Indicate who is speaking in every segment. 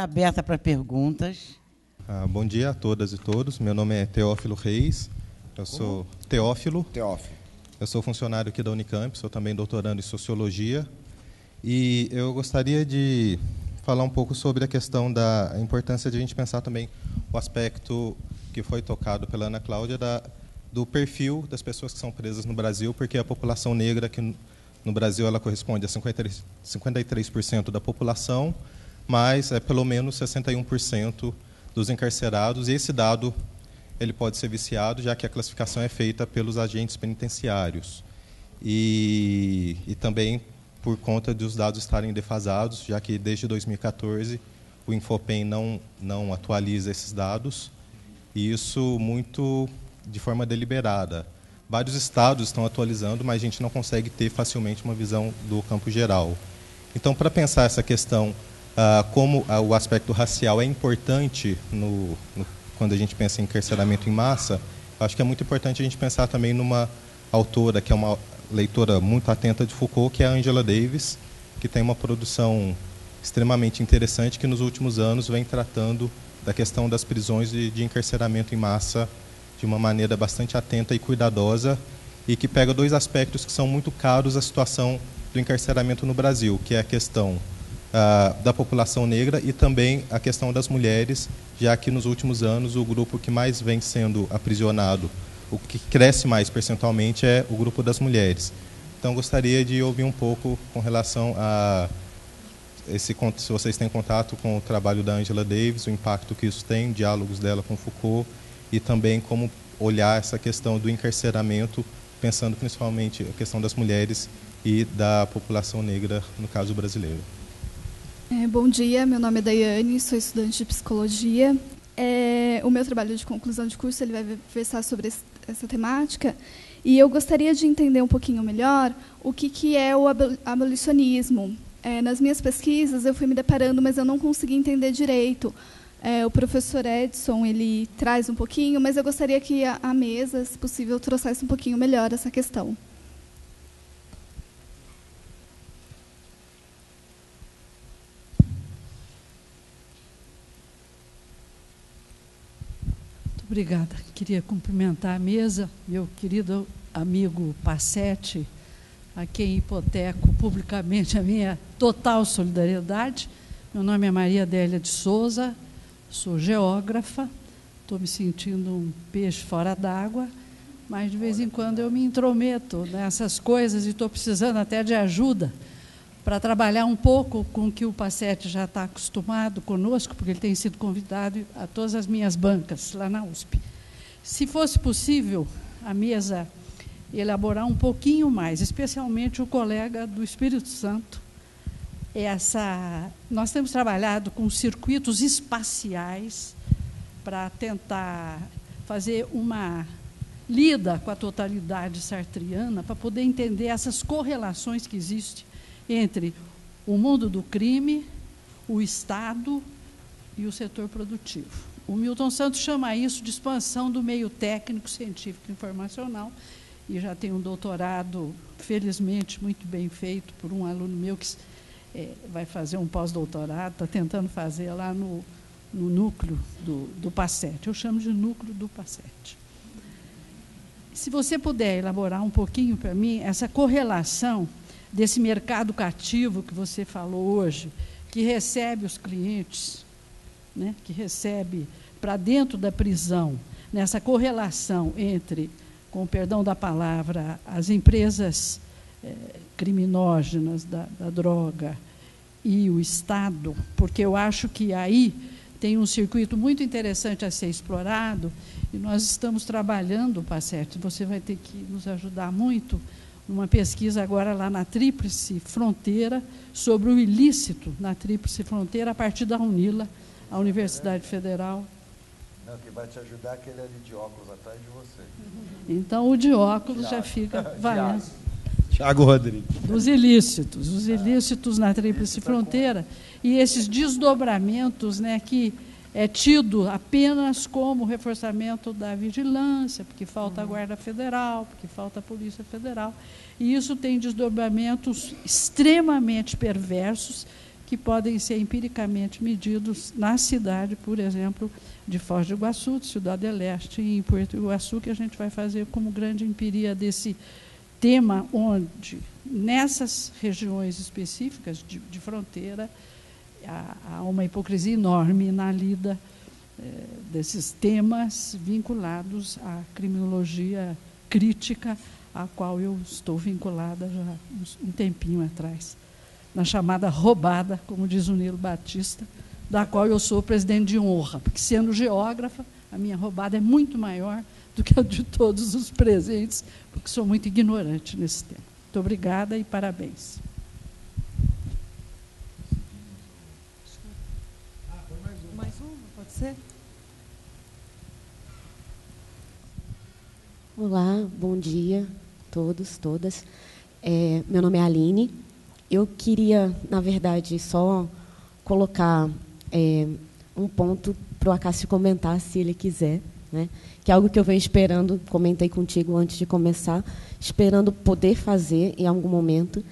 Speaker 1: está aberta para perguntas.
Speaker 2: Ah, bom dia a todas e todos. Meu nome é Teófilo Reis. Eu Como? sou Teófilo. Teófilo. Eu sou funcionário aqui da Unicamp, sou também doutorando em Sociologia. E eu gostaria de falar um pouco sobre a questão da importância de a gente pensar também o aspecto que foi tocado pela Ana Cláudia da, do perfil das pessoas que são presas no Brasil, porque a população negra que no Brasil ela corresponde a 53% da população mas é pelo menos 61% dos encarcerados. E esse dado ele pode ser viciado, já que a classificação é feita pelos agentes penitenciários. E, e também por conta dos dados estarem defasados, já que desde 2014 o Infopen não, não atualiza esses dados, e isso muito de forma deliberada. Vários estados estão atualizando, mas a gente não consegue ter facilmente uma visão do campo geral. Então, para pensar essa questão ah, como ah, o aspecto racial é importante no, no, quando a gente pensa em encarceramento em massa, acho que é muito importante a gente pensar também numa autora que é uma leitora muito atenta de Foucault, que é a Angela Davis, que tem uma produção extremamente interessante que nos últimos anos vem tratando da questão das prisões de, de encarceramento em massa de uma maneira bastante atenta e cuidadosa e que pega dois aspectos que são muito caros à situação do encarceramento no Brasil, que é a questão ah, da população negra e também a questão das mulheres, já que nos últimos anos o grupo que mais vem sendo aprisionado, o que cresce mais percentualmente é o grupo das mulheres. Então gostaria de ouvir um pouco com relação a esse se vocês têm contato com o trabalho da Angela Davis, o impacto que isso tem, diálogos dela com Foucault e também como olhar essa questão do encarceramento, pensando principalmente a questão das mulheres e da população negra no caso brasileiro.
Speaker 1: É, bom dia, meu nome é Daiane, sou estudante de psicologia. É, o meu trabalho de conclusão de curso ele vai versar sobre essa temática e eu gostaria de entender um pouquinho melhor o que, que é o abolicionismo. É, nas minhas pesquisas eu fui me deparando, mas eu não consegui entender direito. É, o professor Edson ele traz um pouquinho, mas eu gostaria que a, a mesa, se possível, trouxesse um pouquinho melhor essa questão. Obrigada. Queria cumprimentar a mesa, meu querido amigo Passetti, a quem hipoteco publicamente a minha total solidariedade. Meu nome é Maria Adélia de Souza, sou geógrafa, estou me sentindo um peixe fora d'água, mas de vez em quando eu me intrometo nessas coisas e estou precisando até de ajuda para trabalhar um pouco com o que o Passete já está acostumado conosco, porque ele tem sido convidado a todas as minhas bancas lá na USP. Se fosse possível, a mesa elaborar um pouquinho mais, especialmente o colega do Espírito Santo. É essa, nós temos trabalhado com circuitos espaciais para tentar fazer uma lida com a totalidade sartriana para poder entender essas correlações que existem entre o mundo do crime, o Estado e o setor produtivo. O Milton Santos chama isso de expansão do meio técnico, científico e informacional, e já tem um doutorado, felizmente, muito bem feito por um aluno meu que é, vai fazer um pós-doutorado, está tentando fazer lá no, no núcleo do, do Eu chamo de núcleo do PASSET. Se você puder elaborar um pouquinho para mim essa correlação desse mercado cativo que você falou hoje, que recebe os clientes, né, que recebe para dentro da prisão, nessa correlação entre, com o perdão da palavra, as empresas é, criminógenas da, da droga e o Estado, porque eu acho que aí tem um circuito muito interessante a ser explorado e nós estamos trabalhando, certo. você vai ter que nos ajudar muito uma pesquisa agora lá na Tríplice Fronteira sobre o ilícito na Tríplice Fronteira a partir da UNILA, a Universidade Federal.
Speaker 3: Não, que vai te ajudar aquele ali é de óculos
Speaker 4: atrás de você.
Speaker 3: Então o de óculos Tiago. já fica valendo. Tiago Rodrigues.
Speaker 1: Dos ilícitos, os ah. ilícitos na Tríplice tá Fronteira e esses desdobramentos né, que é tido apenas como reforçamento da vigilância, porque falta a uhum. Guarda Federal, porque falta a Polícia Federal. E isso tem desdobramentos extremamente perversos que podem ser empiricamente medidos na cidade, por exemplo, de Foz do Iguaçu, de Cidade Leste em Porto Iguaçu, que a gente vai fazer como grande empiria desse tema, onde nessas regiões específicas de, de fronteira há uma hipocrisia enorme na lida eh, desses temas vinculados à criminologia crítica, à qual eu estou vinculada já um tempinho atrás, na chamada roubada, como diz o Nilo Batista, da qual eu sou presidente de honra, porque sendo geógrafa, a minha roubada é muito maior do que a de todos os presentes, porque sou muito ignorante nesse tema. Muito obrigada e parabéns. você.
Speaker 5: Olá, bom dia a todos, todas. É, meu nome é Aline. Eu queria, na verdade, só colocar é, um ponto para o Acácio comentar, se ele quiser, né? que é algo que eu venho esperando, comentei contigo antes de começar, esperando poder fazer em algum momento.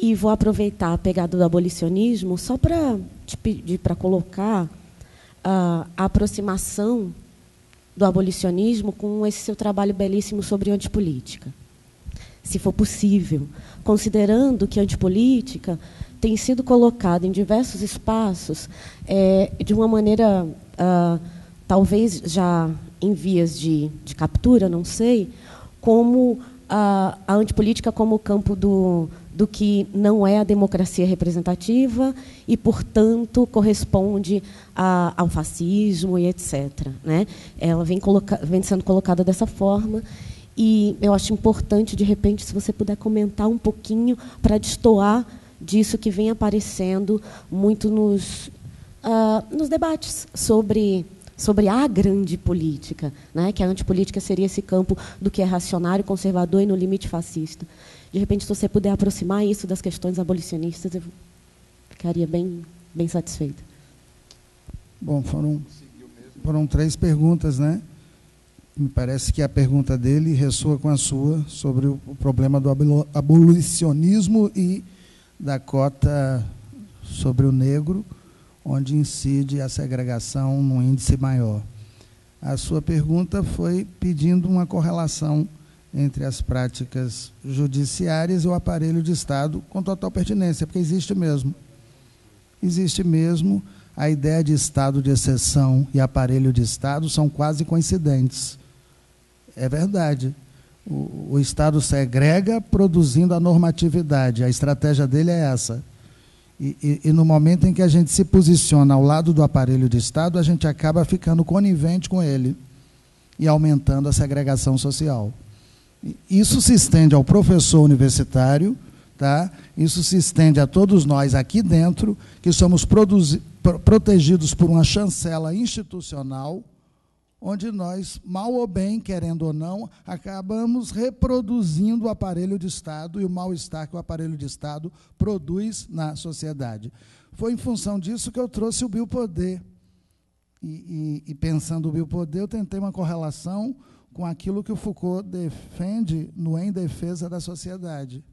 Speaker 5: E vou aproveitar a pegada do abolicionismo só para te pedir para colocar a aproximação do abolicionismo com esse seu trabalho belíssimo sobre antipolítica, se for possível, considerando que a antipolítica tem sido colocada em diversos espaços é, de uma maneira, ah, talvez já em vias de, de captura, não sei, como a, ah, a antipolítica como o campo do, do que não é a democracia representativa e, portanto, corresponde a, ao fascismo e etc. Né? Ela vem, coloca vem sendo colocada dessa forma. E eu acho importante, de repente, se você puder comentar um pouquinho para destoar disso que vem aparecendo muito nos, uh, nos debates sobre sobre a grande política, né? que a antipolítica seria esse campo do que é racionário, conservador e, no limite, fascista. De repente, se você puder aproximar isso das questões abolicionistas, eu ficaria bem, bem satisfeita.
Speaker 4: Bom, foram, foram três perguntas, né? Me parece que a pergunta dele ressoa com a sua sobre o problema do abolicionismo e da cota sobre o negro, onde incide a segregação num índice maior. A sua pergunta foi pedindo uma correlação entre as práticas judiciárias e o aparelho de Estado com total pertinência, porque existe mesmo. Existe mesmo a ideia de estado de exceção e aparelho de Estado são quase coincidentes. É verdade. O, o, Estado segrega produzindo a normatividade. A estratégia dele é essa. E, e, e no momento em que a gente se posiciona ao lado do aparelho de Estado, a gente acaba ficando conivente com ele e aumentando a segregação social. Isso se estende ao professor universitário, tá? isso se estende a todos nós aqui dentro, que somos protegidos por uma chancela institucional, onde nós, mal ou bem, querendo ou não, acabamos reproduzindo o aparelho de Estado e o mal-estar que o aparelho de Estado produz na sociedade. Foi em função disso que eu trouxe o biopoder. E, e, e pensando o biopoder, eu tentei uma correlação com aquilo que o Foucault defende no Em Defesa da Sociedade.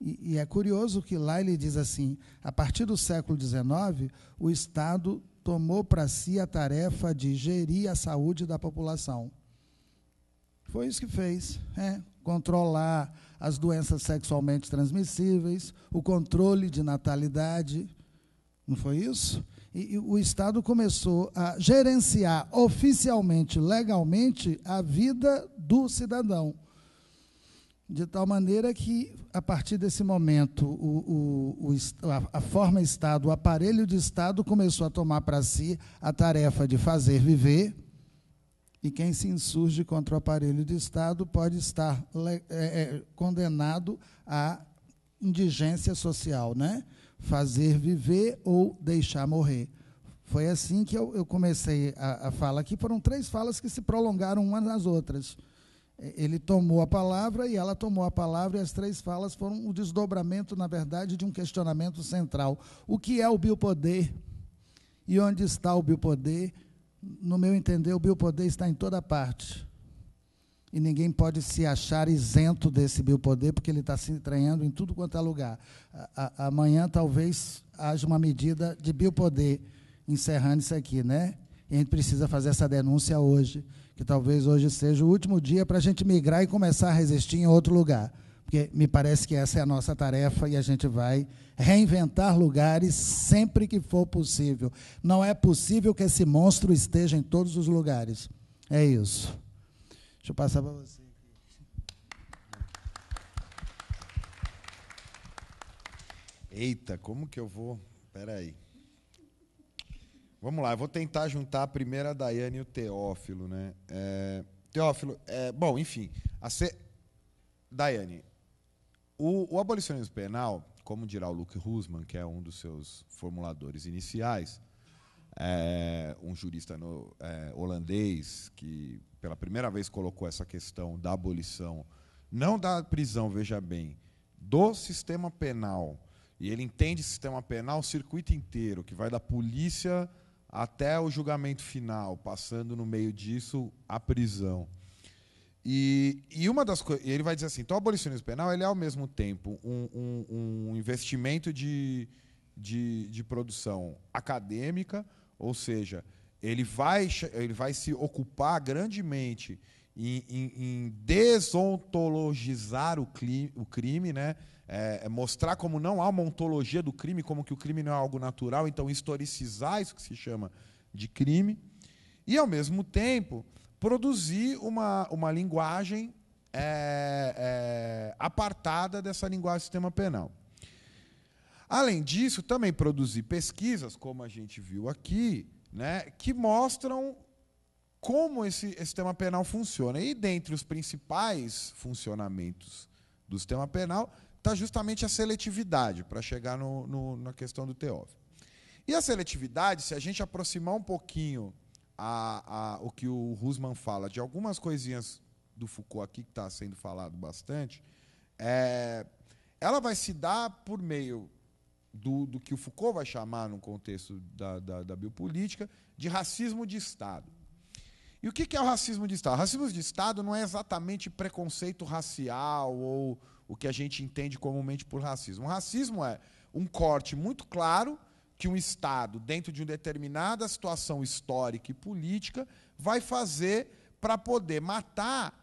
Speaker 4: E, e, é curioso que lá ele diz assim: a partir do século XIX, o Estado tomou para si a tarefa de gerir a saúde da população. Foi isso que fez, é, controlar as doenças sexualmente transmissíveis, o controle de natalidade, não foi isso? E, e o Estado começou a gerenciar oficialmente, legalmente, a vida do cidadão. De tal maneira que, a partir desse momento, o, o, o, a, a forma Estado, o aparelho de Estado, começou a tomar para si a tarefa de fazer viver, e quem se insurge contra o aparelho de Estado pode estar é, é, condenado à indigência social, né? fazer viver ou deixar morrer. Foi assim que eu, eu comecei a, a fala aqui. Foram três falas que se prolongaram umas nas outras. Ele tomou a palavra e ela tomou a palavra, e as três falas foram o desdobramento, na verdade, de um questionamento central. O que é o biopoder? E onde está o biopoder? No meu entender, o biopoder está em toda parte. E ninguém pode se achar isento desse biopoder, porque ele está se entranhando em tudo quanto é lugar. A, a, amanhã talvez haja uma medida de biopoder encerrando isso aqui, né? E a gente precisa fazer essa denúncia hoje, que talvez hoje seja o último dia para a gente migrar e começar a resistir em outro lugar. Porque me parece que essa é a nossa tarefa e a gente vai reinventar lugares sempre que for possível. Não é possível que esse monstro esteja em todos os lugares. É isso. Deixa eu passar para você.
Speaker 3: Eita, como que eu vou? Espera aí. Vamos lá, eu vou tentar juntar a primeira a Daiane e o Teófilo, né? É, Teófilo, é, bom, enfim, a C... Daiane, o, o, abolicionismo penal, como dirá o Luke Husman, que é um dos seus formuladores iniciais, é, um jurista no, é, holandês que pela primeira vez colocou essa questão da abolição, não da prisão, veja bem, do sistema penal. E ele entende sistema penal o circuito inteiro, que vai da polícia até o julgamento final, passando no meio disso a prisão. E, e uma das Ele vai dizer assim: então o abolicionismo penal ele é ao mesmo tempo um, um, um investimento de, de, de produção acadêmica, ou seja, ele vai, ele vai se ocupar grandemente em, em, em desontologizar o, cli, o crime, né? É, é, mostrar como não há uma ontologia do crime, como que o crime não é algo natural, então historicizar isso que se chama de crime, e ao mesmo tempo produzir uma, uma linguagem é, é, apartada dessa linguagem do sistema penal. Além disso, também produzir pesquisas, como a gente viu aqui, né, que mostram como esse, esse sistema penal funciona. E dentre os principais funcionamentos do sistema penal está justamente a seletividade, para chegar no, no, na questão do Teófilo. E a seletividade, se a gente aproximar um pouquinho a, a, o que o Rusman fala de algumas coisinhas do Foucault aqui, que está sendo falado bastante, é, ela vai se dar por meio do, do que o Foucault vai chamar, no contexto da, da, da biopolítica, de racismo de Estado. E o que é o racismo de Estado? O racismo de Estado não é exatamente preconceito racial ou o que a gente entende comumente por racismo. O racismo é um corte muito claro que um Estado, dentro de uma determinada situação histórica e política, vai fazer para poder matar,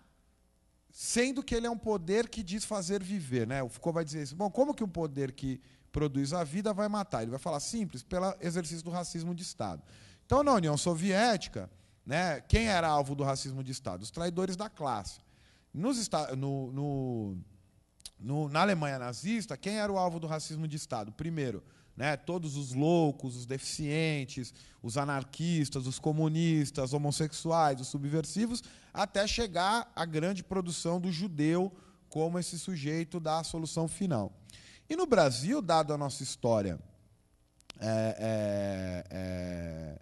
Speaker 3: sendo que ele é um poder que diz fazer viver. Né? O Foucault vai dizer isso. Bom, como que um poder que produz a vida vai matar. Ele vai falar simples, pelo exercício do racismo de Estado. Então, na União Soviética, né, quem era alvo do racismo de Estado? Os traidores da classe. Nos, no, no, no, na Alemanha nazista, quem era o alvo do racismo de Estado? Primeiro, né, todos os loucos, os deficientes, os anarquistas, os comunistas, homossexuais, os subversivos, até chegar à grande produção do judeu como esse sujeito da solução final. E no Brasil, dado a nossa história é, é, é,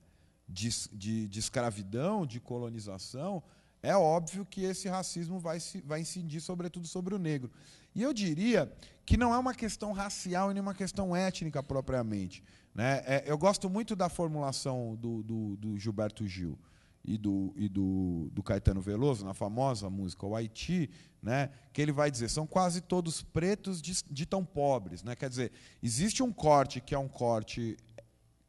Speaker 3: de, de, de, escravidão, de colonização, é óbvio que esse racismo vai, se, vai incidir, sobretudo, sobre o negro. E eu diria que não é uma questão racial e nem uma questão étnica propriamente. Né? É, eu gosto muito da formulação do, do, do Gilberto Gil e do, e do, do Caetano Veloso, na famosa música O Haiti, né, que ele vai dizer, são quase todos pretos de, de tão pobres. Né? Quer dizer, existe um corte que é um corte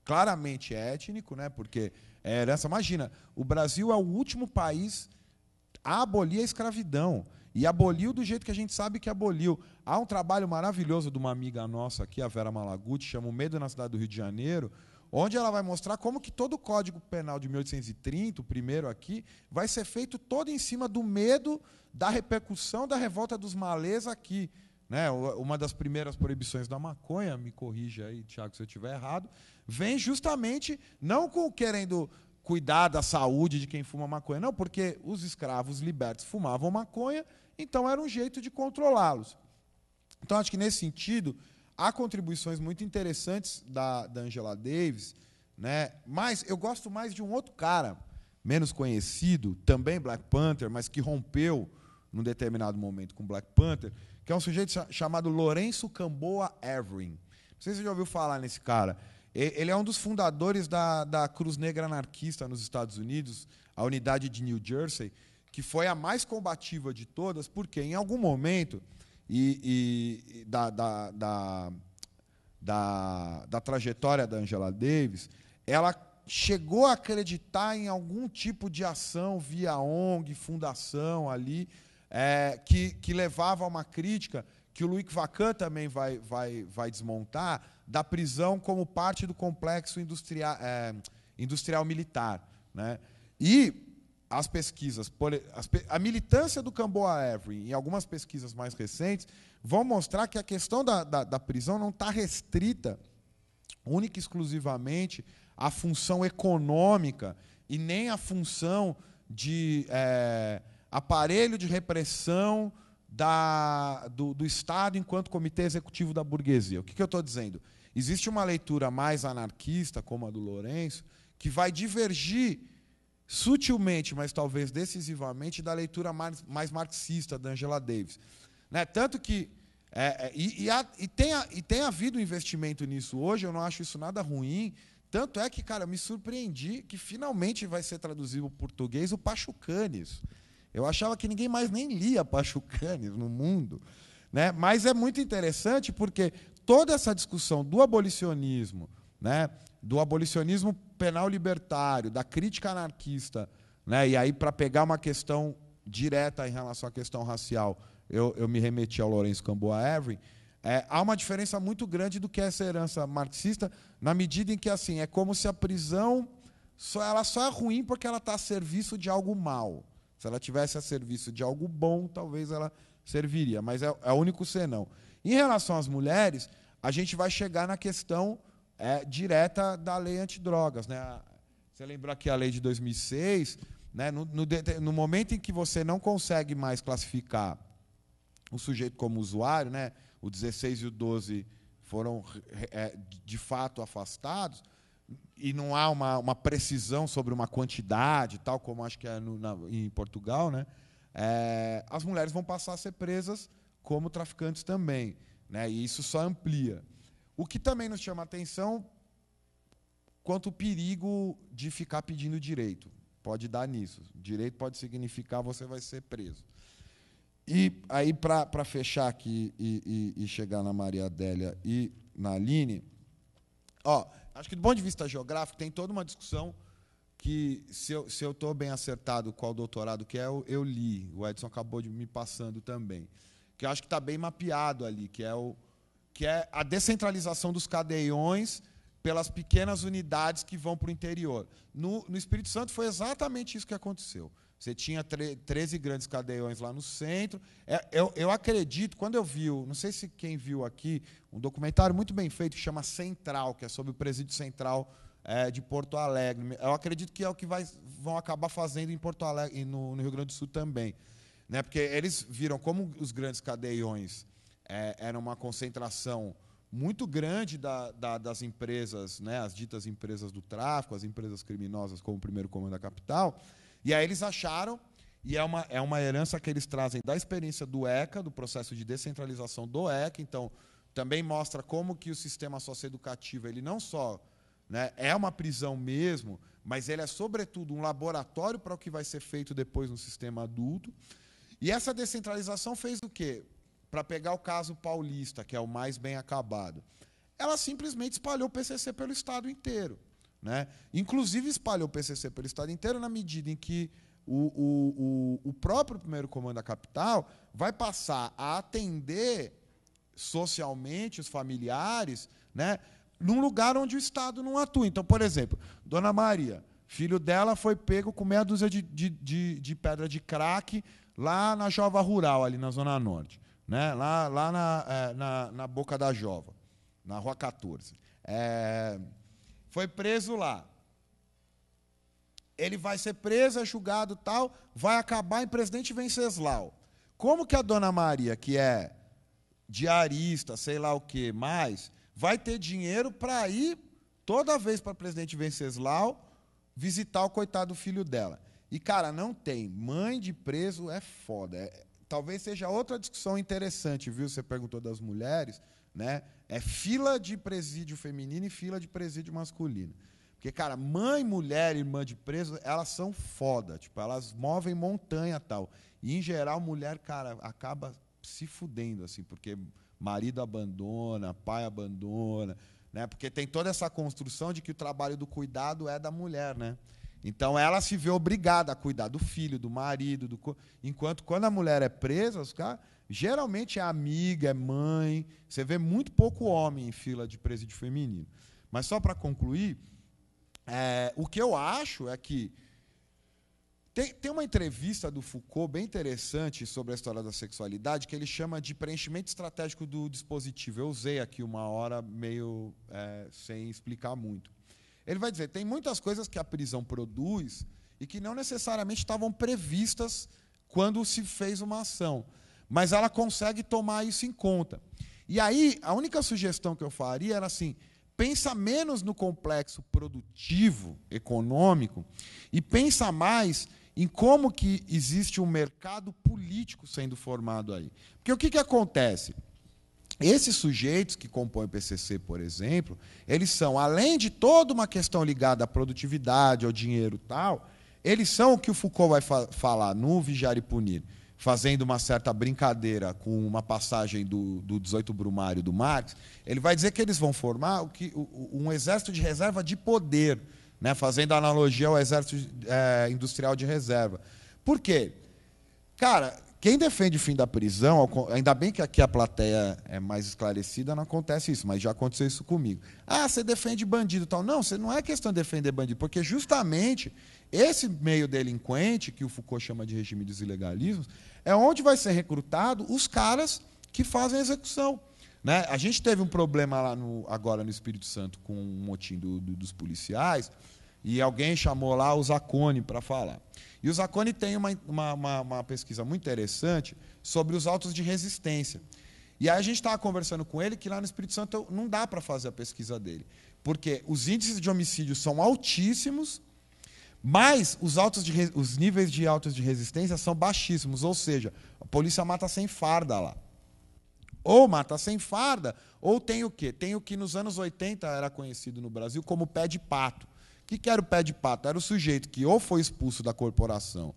Speaker 3: claramente étnico, né, porque é herança. Imagina, o Brasil é o último país a abolir a escravidão. E aboliu do jeito que a gente sabe que aboliu. Há um trabalho maravilhoso de uma amiga nossa aqui, a Vera Malaguti, chama O Medo na Cidade do Rio de Janeiro, onde ela vai mostrar como que todo o Código Penal de 1830, o primeiro aqui, vai ser feito todo em cima do medo da repercussão da revolta dos malês aqui. Né? Uma das primeiras proibições da maconha, me corrija aí, Tiago, se eu estiver errado, vem justamente não com querendo cuidar da saúde de quem fuma maconha, não, porque os escravos libertos fumavam maconha, então era um jeito de controlá-los. Então acho que nesse sentido, Há contribuições muito interessantes da, da Angela Davis, né? mas eu gosto mais de um outro cara, menos conhecido, também Black Panther, mas que rompeu num determinado momento com Black Panther, que é um sujeito chamado Lourenço Camboa Everin. Não sei se você já ouviu falar nesse cara. Ele é um dos fundadores da, da Cruz Negra Anarquista nos Estados Unidos, a unidade de New Jersey, que foi a mais combativa de todas, porque em algum momento e, e da, da, da, da, da trajetória da Angela Davis, ela chegou a acreditar em algum tipo de ação via ONG, fundação ali, é, que, que levava a uma crítica que o Luiz Vacan também vai, vai, vai desmontar, da prisão como parte do complexo industrial, é, industrial militar. Né? E as pesquisas, a militância do Camboa Every em algumas pesquisas mais recentes vão mostrar que a questão da, da, da prisão não está restrita única e exclusivamente à função econômica e nem à função de é, aparelho de repressão da, do, do Estado enquanto comitê executivo da burguesia. O que, que eu estou dizendo? Existe uma leitura mais anarquista, como a do Lourenço, que vai divergir sutilmente, mas talvez decisivamente, da leitura mais, mais marxista da Angela Davis. Né? Tanto que. É, é e, e, há, e, tem, e tem havido investimento nisso hoje, eu não acho isso nada ruim. Tanto é que, cara, me surpreendi que finalmente vai ser traduzido para português o Pachucanes. Eu achava que ninguém mais nem lia Pachucanes no mundo. Né? Mas é muito interessante porque toda essa discussão do abolicionismo, né? do abolicionismo penal libertário, da crítica anarquista, né? e aí para pegar uma questão direta em relação à questão racial, eu, eu me remeti ao Lourenço Camboa Every, é, há uma diferença muito grande do que é essa herança marxista, na medida em que assim é como se a prisão só, ela só é ruim porque ela está a serviço de algo mal. Se ela tivesse a serviço de algo bom, talvez ela serviria, mas é, é o único senão. Em relação às mulheres, a gente vai chegar na questão é, direta da lei antidrogas. Né? Você lembrou aqui a lei de 2006, né? No, no, no, momento em que você não consegue mais classificar o sujeito como usuário, né? o 16 e o 12 foram é, de fato afastados, e não há uma, uma, precisão sobre uma quantidade, tal como acho que é no, na, em Portugal, né? É, as mulheres vão passar a ser presas como traficantes também. Né? E isso só amplia. O que também nos chama atenção quanto o perigo de ficar pedindo direito. Pode dar nisso. Direito pode significar você vai ser preso. E aí, para fechar aqui e, e, e, chegar na Maria Adélia e na Aline, ó, acho que do ponto de vista geográfico tem toda uma discussão que, se eu estou se eu bem acertado qual doutorado que é, eu, eu, li. O Edson acabou de me passando também. Que eu acho que está bem mapeado ali, que é o, que é a descentralização dos cadeiões pelas pequenas unidades que vão para o interior. No, no, Espírito Santo foi exatamente isso que aconteceu. Você tinha 13 grandes cadeiões lá no centro. É, eu, eu, acredito, quando eu vi, não sei se quem viu aqui, um documentário muito bem feito que chama Central, que é sobre o presídio central é, de Porto Alegre. Eu acredito que é o que vai, vão acabar fazendo em Porto Alegre e no, no Rio Grande do Sul também. Né? Porque eles viram como os grandes cadeiões é, era uma concentração muito grande da, da, das empresas, né, as ditas empresas do tráfico, as empresas criminosas, como o primeiro comando da capital. E aí eles acharam, e é uma, é uma herança que eles trazem da experiência do ECA, do processo de descentralização do ECA. Então, também mostra como que o sistema socioeducativo, ele não só né, é uma prisão mesmo, mas ele é, sobretudo, um laboratório para o que vai ser feito depois no sistema adulto. E essa descentralização fez o quê? para pegar o caso paulista, que é o mais bem acabado, ela simplesmente espalhou o PCC pelo estado inteiro. Né? Inclusive, espalhou o PCC pelo estado inteiro na medida em que o, o, o, próprio primeiro comando da capital vai passar a atender socialmente os familiares né, num lugar onde o Estado não atua. Então, por exemplo, Dona Maria, filho dela foi pego com meia dúzia de, de, de, de pedra de crack lá na Jova Rural, ali na Zona Norte né? lá, lá na, é, na, na Boca da Jova, na Rua 14. É, foi preso lá. Ele vai ser preso, é julgado tal, vai acabar em presidente Venceslau. Como que a dona Maria, que é diarista, sei lá o que mais, vai ter dinheiro para ir toda vez para presidente Venceslau visitar o coitado filho dela? E, cara, não tem. Mãe de preso é foda. É, talvez seja outra discussão interessante, viu? Você perguntou das mulheres, né? É fila de presídio feminino e fila de presídio masculino. Porque, cara, mãe, mulher, irmã de preso, elas são foda. Tipo, elas movem montanha tal. E, em geral, mulher, cara, acaba se fudendo, assim, porque marido abandona, pai abandona, né? Porque tem toda essa construção de que o trabalho do cuidado é da mulher, né? Então ela se vê obrigada a cuidar do filho, do marido, do co... enquanto quando a mulher é presa, os caras geralmente é amiga, é mãe. Você vê muito pouco homem em fila de presídio feminino. Mas só para concluir, é, o que eu acho é que tem, tem uma entrevista do Foucault bem interessante sobre a história da sexualidade que ele chama de preenchimento estratégico do dispositivo. Eu usei aqui uma hora meio é, sem explicar muito. Ele vai dizer: tem muitas coisas que a prisão produz e que não necessariamente estavam previstas quando se fez uma ação, mas ela consegue tomar isso em conta. E aí, a única sugestão que eu faria era assim: pensa menos no complexo produtivo, econômico, e pensa mais em como que existe um mercado político sendo formado aí. Porque o que, que acontece? Esses sujeitos que compõem o PCC, por exemplo, eles são, além de toda uma questão ligada à produtividade, ao dinheiro tal, eles são o que o Foucault vai fa falar no Vigiar e Punir, fazendo uma certa brincadeira com uma passagem do, do 18 Brumário do Marx, ele vai dizer que eles vão formar o que, um exército de reserva de poder, né, fazendo analogia ao exército é, industrial de reserva. Por quê? Cara, quem defende o fim da prisão, ainda bem que aqui a plateia é mais esclarecida, não acontece isso, mas já aconteceu isso comigo. Ah, você defende bandido tal. Não, você não é questão de defender bandido, porque justamente esse meio delinquente, que o Foucault chama de regime dos ilegalismos, é onde vai ser recrutado os caras que fazem a execução. Né? A gente teve um problema lá no, agora no Espírito Santo com um motim do, do, dos policiais e alguém chamou lá o Zacone para falar. E o Zacone tem uma, uma, uma, pesquisa muito interessante sobre os autos de resistência. E aí a gente estava conversando com ele que lá no Espírito Santo não dá para fazer a pesquisa dele. Porque os índices de homicídio são altíssimos, mas os, autos de, os níveis de autos de resistência são baixíssimos. Ou seja, a polícia mata sem farda lá ou mata sem farda, ou tem o quê? Tem o que nos anos 80 era conhecido no Brasil como pé de pato. O que, que era o pé de pato? Era o sujeito que ou foi expulso da corporação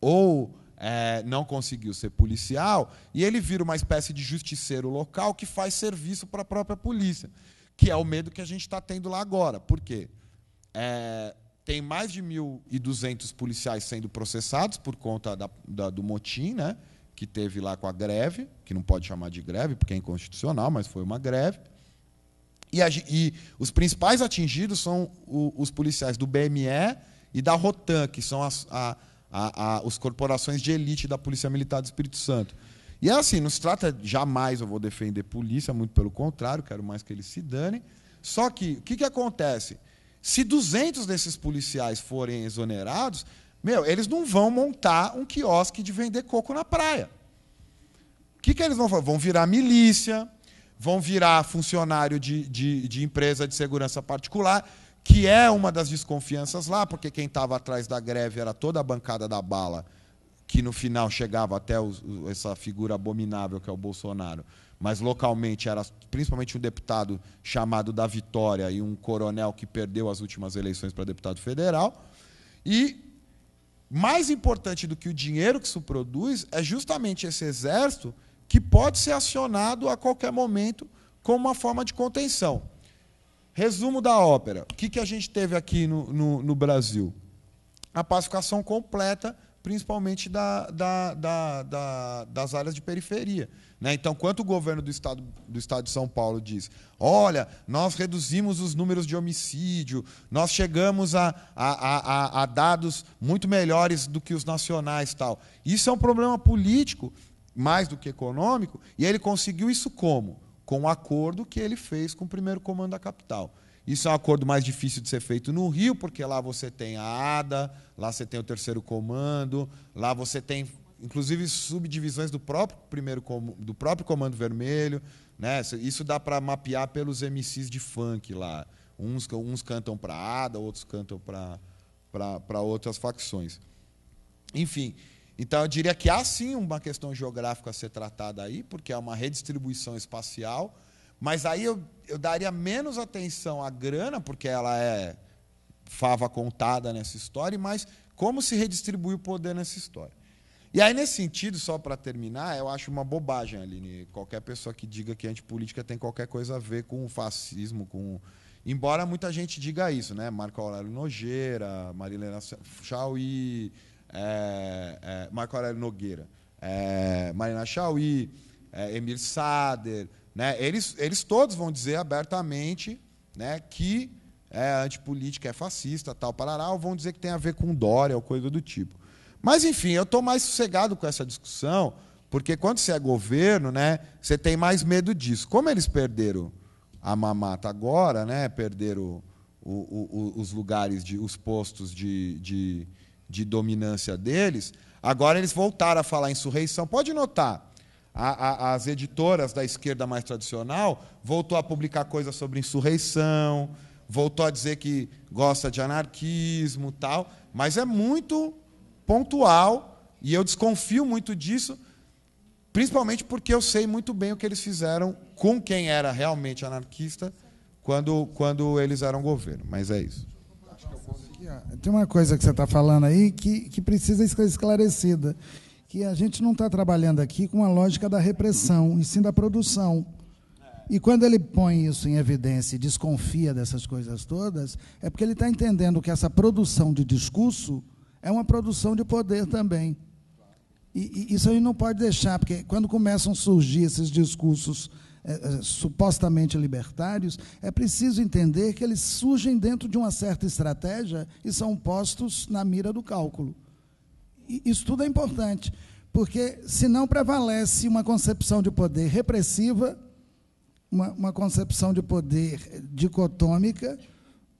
Speaker 3: ou é, não conseguiu ser policial, e ele vira uma espécie de justiceiro local que faz serviço para a própria polícia, que é o medo que a gente está tendo lá agora. Por quê? É, tem mais de 1.200 policiais sendo processados por conta da, da, do motim, né? que teve lá com a greve, que não pode chamar de greve porque é inconstitucional, mas foi uma greve. E, a, e os principais atingidos são o, os policiais do BME e da Rotan, que são as, a, a, a, os corporações de elite da Polícia Militar do Espírito Santo. E é assim, não se trata jamais eu vou defender polícia, muito pelo contrário, quero mais que eles se danem. Só que o que, que acontece? Se 200 desses policiais forem exonerados, meu, eles não vão montar um quiosque de vender coco na praia. O que, que eles vão fazer? Vão virar milícia, vão virar funcionário de, de, de empresa de segurança particular, que é uma das desconfianças lá, porque quem estava atrás da greve era toda a bancada da bala, que no final chegava até os, essa figura abominável que é o Bolsonaro mas localmente era principalmente um deputado chamado da Vitória e um coronel que perdeu as últimas eleições para deputado federal. E mais importante do que o dinheiro que isso produz é justamente esse exército que pode ser acionado a qualquer momento como uma forma de contenção. Resumo da ópera: o que, que a gente teve aqui no, no, no Brasil? A pacificação completa, principalmente da, da, da, das áreas de periferia. Né? Então, quanto o governo do estado, do estado de São Paulo diz: olha, nós reduzimos os números de homicídio, nós chegamos a, a, a, a dados muito melhores do que os nacionais. tal. Isso é um problema político mais do que econômico, e ele conseguiu isso como? Com o um acordo que ele fez com o primeiro comando da capital. Isso é um acordo mais difícil de ser feito no Rio, porque lá você tem a ADA, lá você tem o terceiro comando, lá você tem, inclusive, subdivisões do próprio, primeiro, do próprio comando vermelho. Né? Isso dá para mapear pelos MCs de funk lá. Uns, uns cantam para a ADA, outros cantam para outras facções. Enfim, então, eu diria que há sim uma questão geográfica a ser tratada aí, porque é uma redistribuição espacial, mas aí eu, eu daria menos atenção à grana, porque ela é fava contada nessa história, mas como se redistribui o poder nessa história. E aí, nesse sentido, só para terminar, eu acho uma bobagem, Aline. Qualquer pessoa que diga que a antipolítica tem qualquer coisa a ver com o fascismo, com. Embora muita gente diga isso, né? Marco Aurélio Nogueira, Marilena Chauí, é, é, Marco Aurélio Nogueira, é, Marina Chauí, é, Emir Sader, né? eles, eles todos vão dizer abertamente né, que é antipolítica, é fascista, tal, parará, ou vão dizer que tem a ver com Dória ou coisa do tipo. Mas, enfim, eu estou mais sossegado com essa discussão, porque quando você é governo, né, você tem mais medo disso. Como eles perderam a mamata agora, né, perderam o, o, o, os lugares, de, os postos de, de de dominância deles, agora eles voltaram a falar insurreição. Pode notar, a, a, as editoras da esquerda mais tradicional voltou a publicar coisas sobre insurreição, voltou a dizer que gosta de anarquismo tal, mas é muito pontual e eu desconfio muito disso, principalmente porque eu sei muito bem o que eles fizeram com quem era realmente anarquista quando, quando eles eram governo. Mas é isso
Speaker 4: tem uma coisa que você está falando aí que, que precisa ser esclarecida, que a gente não está trabalhando aqui com a lógica da repressão, e sim da produção. E quando ele põe isso em evidência e desconfia dessas coisas todas, é porque ele está entendendo que essa produção de discurso é uma produção de poder também. E, e isso aí não pode deixar, porque quando começam a surgir esses discursos eh, eh, supostamente libertários, é preciso entender que eles surgem dentro de uma certa estratégia e são postos na mira do cálculo. E isso tudo é importante, porque se não prevalece uma concepção de poder repressiva, uma, uma concepção de poder dicotômica,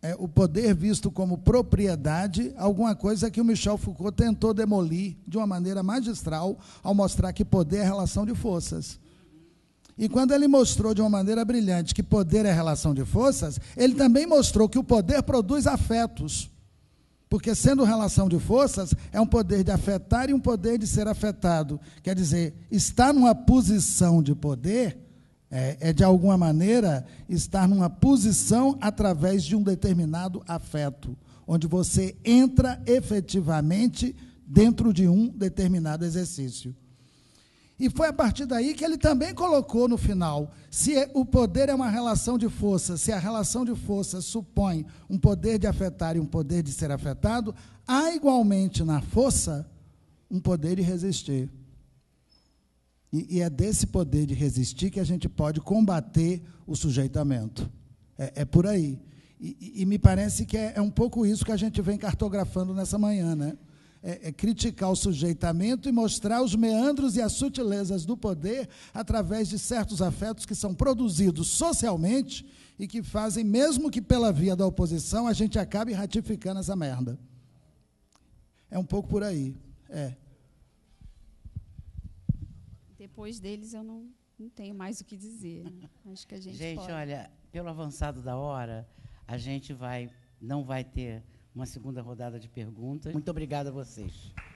Speaker 4: é, o poder visto como propriedade, alguma coisa que o Michel Foucault tentou demolir de uma maneira magistral ao mostrar que poder é relação de forças. E quando ele mostrou de uma maneira brilhante que poder é relação de forças, ele também mostrou que o poder produz afetos. Porque sendo relação de forças, é um poder de afetar e um poder de ser afetado. Quer dizer, estar numa posição de poder é, é de alguma maneira estar numa posição através de um determinado afeto, onde você entra efetivamente dentro de um determinado exercício. E foi a partir daí que ele também colocou no final: se é, o poder é uma relação de força, se a relação de força supõe um poder de afetar e um poder de ser afetado, há igualmente na força um poder de resistir. E, e é desse poder de resistir que a gente pode combater o sujeitamento. É, é por aí. E, e, me parece que é, é um pouco isso que a gente vem cartografando nessa manhã, né? é, é, criticar o sujeitamento e mostrar os meandros e as sutilezas do poder através de certos afetos que são produzidos socialmente e que fazem, mesmo que pela via da oposição, a gente acabe ratificando essa merda. É um pouco por aí. É.
Speaker 1: Depois deles eu não, não tenho mais o que dizer. Né? Acho que a gente. Gente, pode. olha, pelo avançado da hora, a gente vai não vai ter uma segunda rodada de perguntas. Muito obrigada a vocês.